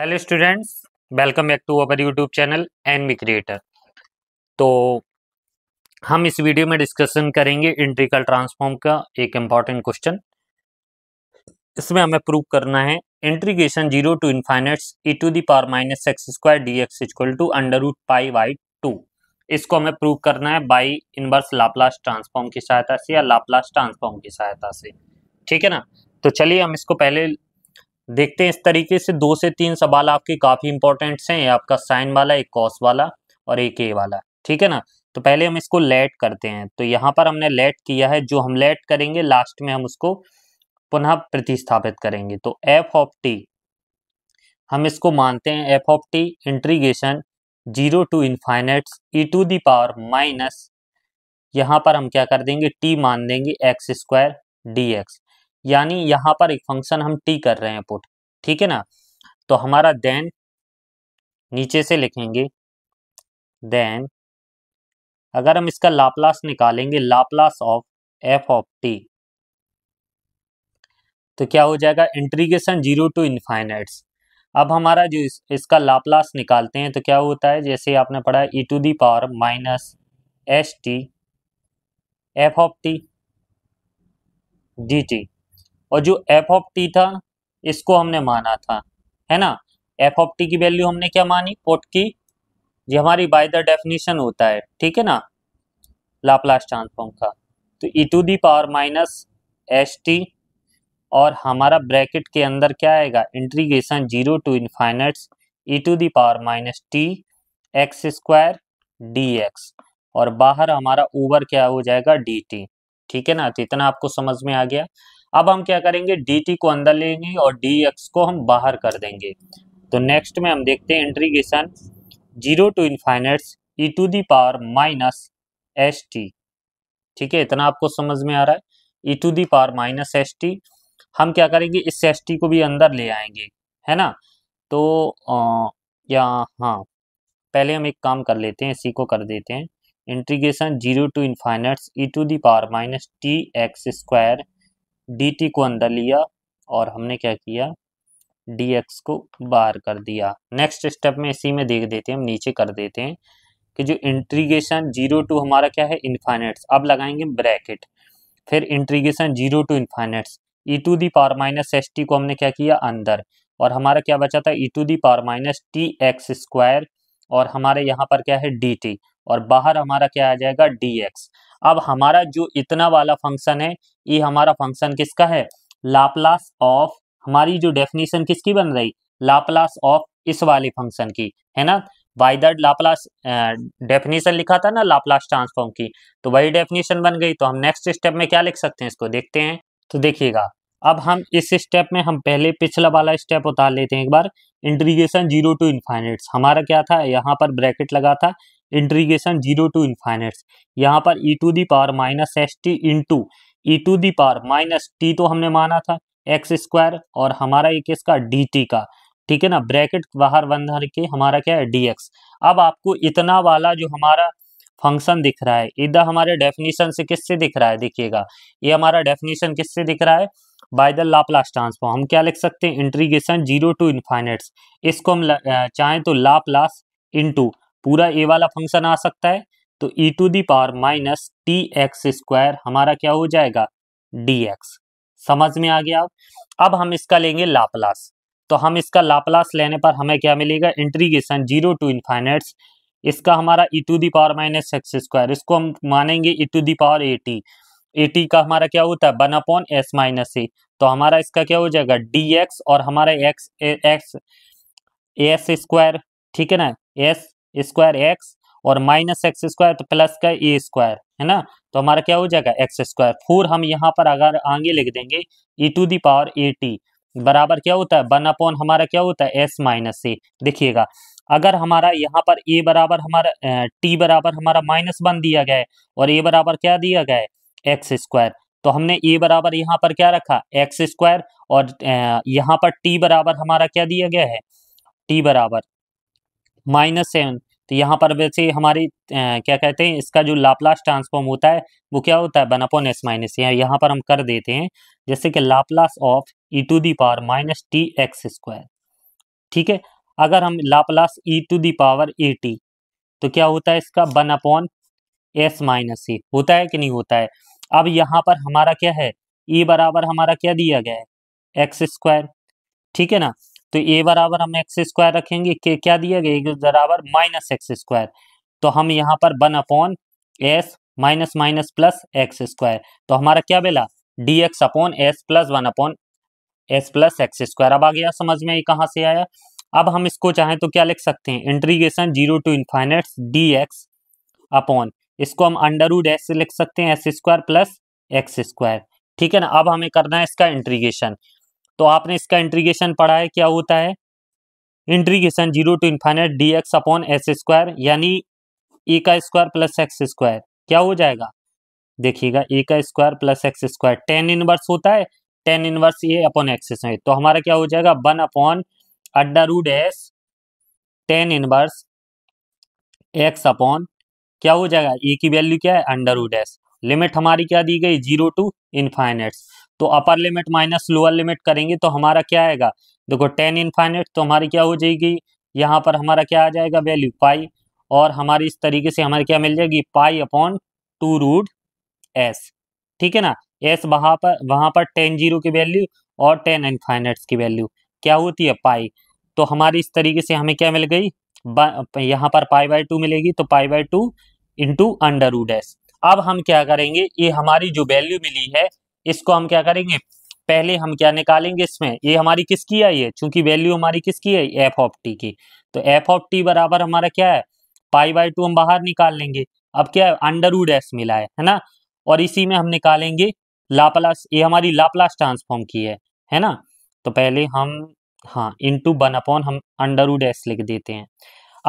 hello students welcome back to our YouTube channel anime creator तो हम इस video में डिस्कशन करेंगे इंट्रिकल ट्रांसफॉर्म का एक इम्पॉर्टेंट क्वेश्चन इसमें हमें प्रूव करना है integration zero to infinity e to the power minus x square d x equal to under root pi by two इसको हमें प्रूव करना है बाई इनवर्स लाप्लास ट्रांसफॉर्म की सहायता से या लाप्लास ट्रांसफॉर्म की सहायता से ठीक है ना तो चलिए हम इसको पहले देखते हैं इस तरीके से दो से तीन सवाल आपके काफ़ी इंपॉर्टेंट हैं आपका साइन वाला एक कॉस वाला और एक ए वाला ठीक है ना तो पहले हम इसको लेट करते हैं तो यहाँ पर हमने लेट किया है जो हम लेट करेंगे लास्ट में हम उसको पुनः प्रतिस्थापित करेंगे तो एफ ऑफ टी हम इसको मानते हैं f of t integration zero to infinity e to the power minus यहाँ पर हम क्या कर देंगे टी मान देंगे एक्स स्क्वायर डी एक्स यानी यहां पर एक फंक्शन हम टी कर रहे हैं पुट ठीक है ना तो हमारा देन नीचे से लिखेंगे देन अगर हम इसका लाप्लास निकालेंगे Laplace of f of t तो क्या हो जाएगा इंट्रीगेशन जीरो टू इनफाइनाइट्स अब हमारा जो इस, इसका लाप्लास निकालते हैं तो क्या होता है जैसे आपने पढ़ा e to the power minus s t f of t d t और जो एफ ऑफ टी था इसको हमने माना था है ना एफ ऑफ टी की वैल्यू हमने क्या मानी पोट की ये हमारी बाय द डेफिनेशन होता है ठीक है ना लाप्लास ट्रांसफॉर्म का तो e to the power minus s t और हमारा ब्रैकेट के अंदर क्या आएगा integration zero to infinity e to the power minus t x square d x और बाहर हमारा ओवर क्या हो जाएगा डी टी ठीक है ना तो इतना आपको समझ में आ गया अब हम क्या करेंगे डी टी को अंदर लेंगे और डी एक्स को हम बाहर कर देंगे तो नेक्स्ट में हम देखते हैं integration zero to infinity e to the power minus s t ठीक है इतना आपको समझ में आ रहा है e to the power minus s t हम क्या करेंगे इस एस टी को भी अंदर ले आएंगे है ना तो आ, या हाँ पहले हम एक काम कर लेते हैं इसी को कर देते हैं integration zero to infinity e to the power minus t x square t को अंदर लिया और हमने क्या किया dx को बाहर कर दिया नेक्स्ट स्टेप में इसी में देख देते हैं हम नीचे कर देते हैं कि जो इंट्रीगेशन जीरो टू हमारा क्या है इन्फाइनेट्स अब लगाएंगे ब्रैकेट फिर integration zero to infinity e to the power minus s t को हमने क्या किया अंदर और हमारा क्या बचा था e to the power minus t x square और हमारे यहाँ पर क्या है डी टी और बाहर हमारा क्या आ जाएगा डी एक्स अब हमारा जो इतना वाला फंक्शन है ये हमारा फंक्शन किसका है लाप्लास ऑफ हमारी जो डेफिनेशन किसकी बन रही लाप्लास ऑफ इस वाले फंक्शन की है ना वाई दैट लाप्लास डेफिनेशन लिखा था ना लाप्लास ट्रांसफॉर्म की तो वही डेफिनेशन बन गई तो हम नेक्स्ट स्टेप में क्या लिख सकते हैं इसको देखते हैं तो देखिएगा अब हम इस स्टेप में हम पहले पिछला वाला स्टेप उतार लेते हैं एक बार इंटीग्रेशन जीरो टू इन्फाइनेट्स हमारा क्या था यहाँ पर ब्रैकेट लगा था इंट्रीगेशन जीरो टू इन्फाइनेट्स यहाँ पर e to the power minus s t into e to the power minus t तो हमने माना था एक्स स्क्वायर और हमारा ये किसका डी टी का ठीक है ना ब्रैकेट बाहर बंद के हमारा क्या है डी एक्स अब आपको इतना वाला जो हमारा फंक्शन दिख रहा है इधर हमारे डेफिनेशन से किससे दिख रहा है देखिएगा ये हमारा डेफिनेशन किससे दिख रहा है बाय द लाप्लास ट्रांसफॉर्म हम क्या लिख सकते हैं इंट्रीगेशन जीरो टू इन्फाइनेट्स इसको हम चाहें तो लाप्लास इंटू पूरा ए वाला फंक्शन आ सकता है तो e to the power minus t x square हमारा क्या हो जाएगा डी एक्स समझ में आ गया अब हम इसका लेंगे लाप्लास तो हम इसका लाप्लास लेने पर हमें क्या मिलेगा इंट्रीगेशन जीरो टू इनफाइनेट्स इसका हमारा e to the power minus x square इसको हम मानेंगे e to the power a t a t का हमारा क्या होता है one upon s minus a तो हमारा इसका क्या हो जाएगा डी एक्स और हमारा एक्स एक्स एस स्क्वायर ठीक है ना एस स्क्वायर एक्स और माइनस एक्स स्क्वायर तो प्लस का ए स्क्वायर है ना तो हमारा क्या हो जाएगा एक्स स्क्वायर फोर हम यहाँ पर अगर आगे लिख देंगे e to the power a t बराबर क्या होता है वन अपॉन हमारा क्या होता है एस माइनस ए देखिएगा अगर हमारा यहाँ पर ए बराबर हमारा टी बराबर हमारा माइनस वन दिया गया है और ए बराबर क्या दिया गया है एक्स स्क्वायर तो हमने ए बराबर यहाँ पर क्या रखा एक्स स्क्वायर और यहाँ पर टी बराबर हमारा क्या दिया गया है टी बराबर माइनस सेवन तो यहाँ पर वैसे हमारी आ, क्या कहते हैं इसका जो लाप्लास ट्रांसफॉर्म होता है वो क्या होता है बनापोन एस माइनस यहाँ पर हम कर देते हैं जैसे कि Laplace of e to the power minus t x square ठीक है अगर हम Laplace e to the power a t तो क्या होता है इसका बन अपॉन एस माइनस ए होता है कि नहीं होता है अब यहाँ पर हमारा क्या है ई e बराबर हमारा क्या दिया गया है एक्स स्क्वायर ठीक है ना तो ए बराबर हम एक्स स्क्वायर रखेंगे के क्या दिया गया बराबर माइनस एक्स स्क्वायर तो हम यहाँ पर one upon s minus minus plus x square तो हमारा क्या बेला d x upon s plus one upon s plus x square अब आ गया समझ में ये कहाँ से आया अब हम इसको चाहें तो क्या लिख सकते हैं integration zero to infinite d x upon इसको हम अंडर रूड एस लिख सकते हैं s square plus x square ठीक है ना अब हमें करना है इसका इंट्रीगेशन तो आपने इसका इंट्रीगेशन पढ़ा है क्या होता है integration zero to infinite d x upon s square यानी ए का स्क्वायर प्लस एक्स स्क्वायर क्या हो जाएगा देखिएगा ए का square plus x square tan inverse होता है tan inverse a upon x square तो हमारा क्या हो जाएगा वन अपॉन अड्डा root s tan inverse x upon क्या हो जाएगा ए की वैल्यू क्या है अंडर रूड एस लिमिट हमारी क्या दी गई जीरो टू इन्फाइनेट्स तो upper limit minus lower limit करेंगे तो हमारा क्या आएगा देखो टेन इनफाइनेट तो हमारी क्या हो जाएगी यहाँ पर हमारा क्या आ जाएगा वैल्यू पाई और हमारी इस तरीके से हमारी क्या मिल जाएगी pi upon two root s ठीक है ना एस वहाँ पर वहाँ पर टेन जीरो की वैल्यू और टेन इनफाइनेट्स की वैल्यू क्या होती है पाई तो हमारी इस तरीके से हमें क्या मिल गई यहाँ पर पाई बाई टू मिलेगी तो pi by two into under root s अब हम क्या करेंगे ये हमारी जो वैल्यू मिली है इसको हम क्या करेंगे पहले हम क्या निकालेंगे इसमें ये हमारी किसकी आई है चूंकि वैल्यू हमारी किसकी है एफ ऑफ टी की तो एफ ऑफ टी बराबर हमारा क्या है पाई बाई टू हम बाहर निकाल लेंगे अब क्या है अंडर वूड एस मिला है है ना और इसी में हम निकालेंगे लाप्लास ये हमारी लाप्लास ट्रांसफॉर्म की है है ना तो पहले हम हाँ इंटू वन अपॉन हम अंडर वूड एस लिख देते हैं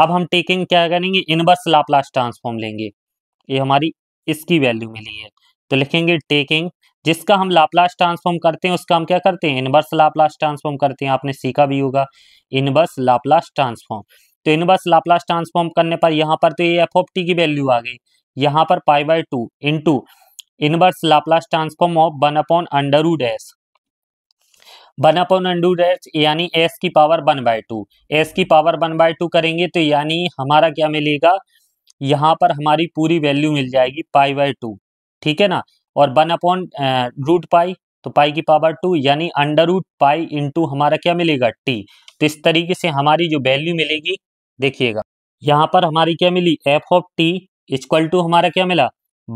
अब हम टेकिंग क्या करेंगे इनवर्स लाप्लास ट्रांसफॉर्म लेंगे ये हमारी इसकी वैल्यू मिली है तो लिखेंगे टेकिंग जिसका हम लाप्लास ट्रांसफॉर्म करते हैं उसका हम क्या करते हैं इनवर्स लाप्लास ट्रांसफॉर्म करते हैं आपने सीखा भी होगा इनवर्स लाप्लास ट्रांसफॉर्म तो इनवर्स लाप्लास ट्रांसफॉर्म करने पर यहाँ पर तो ये एफ ऑफ टी की वैल्यू आ गई यहाँ पर pi by two into inverse Laplace transform of one upon under root s one upon under root s यानी एस की power one by two s की पावर वन बाई टू करेंगे तो यानी हमारा क्या मिलेगा यहाँ पर हमारी पूरी वैल्यू मिल जाएगी पाई बाई टू ठीक है ना और वन अपॉन रूट पाई तो पाई की पावर टू यानी अंडर रूट पाई इंटू हमारा क्या मिलेगा टी तो इस तरीके से हमारी जो वैल्यू मिलेगी देखिएगा यहाँ पर हमारी क्या मिली f of t equal to हमारा क्या मिला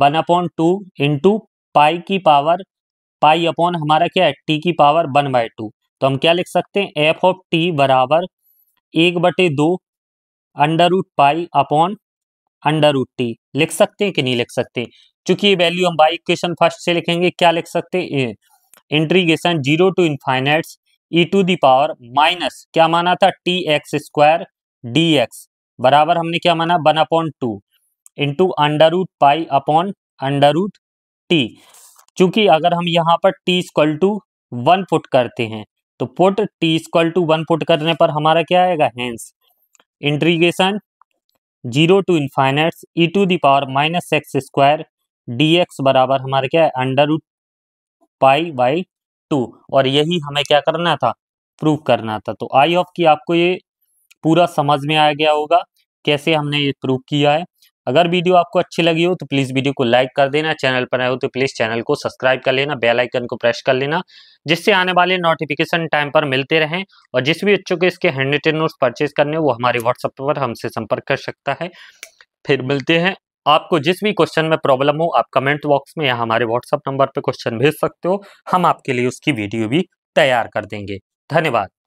one upon two into pi की पावर पाई अपॉन हमारा क्या है टी की पावर वन बाय टू तो हम क्या लिख सकते हैं एफ ऑफ टी बराबर एक बटे दो under root pi upon under root t लिख सकते हैं कि नहीं लिख सकते चूंकि ये वैल्यू हम बाई इक्वेशन फर्स्ट से लिखेंगे क्या लिख सकते हैं integration zero to infinity e to the power minus क्या माना था t x square d x बराबर हमने क्या माना one upon two into under root pi upon under root t चूंकि अगर हम यहाँ पर t equal to one put करते हैं तो put t equal to one put करने पर हमारा क्या आएगा hence integration zero to infinity e to the power minus x square d x बराबर हमारे क्या है under root pi by two और यही हमें क्या करना था प्रूव करना था तो आई होप कि आपको ये पूरा समझ में आ गया होगा कैसे हमने ये प्रूव किया है अगर वीडियो आपको अच्छी लगी हो तो प्लीज़ वीडियो को लाइक कर देना चैनल पर आए हो तो प्लीज़ चैनल को सब्सक्राइब कर लेना बेल आइकन को प्रेस कर लेना जिससे आने वाले नोटिफिकेशन टाइम पर मिलते रहें और जिस भी बच्चों के इसके हैंड रिटेन नोट्स परचेज करने वो हमारे व्हाट्सएप पर हमसे संपर्क कर सकता है फिर मिलते हैं आपको जिस भी क्वेश्चन में प्रॉब्लम हो आप कमेंट बॉक्स में या हमारे व्हाट्सएप नंबर पर क्वेश्चन भेज सकते हो हम आपके लिए उसकी वीडियो भी तैयार कर देंगे धन्यवाद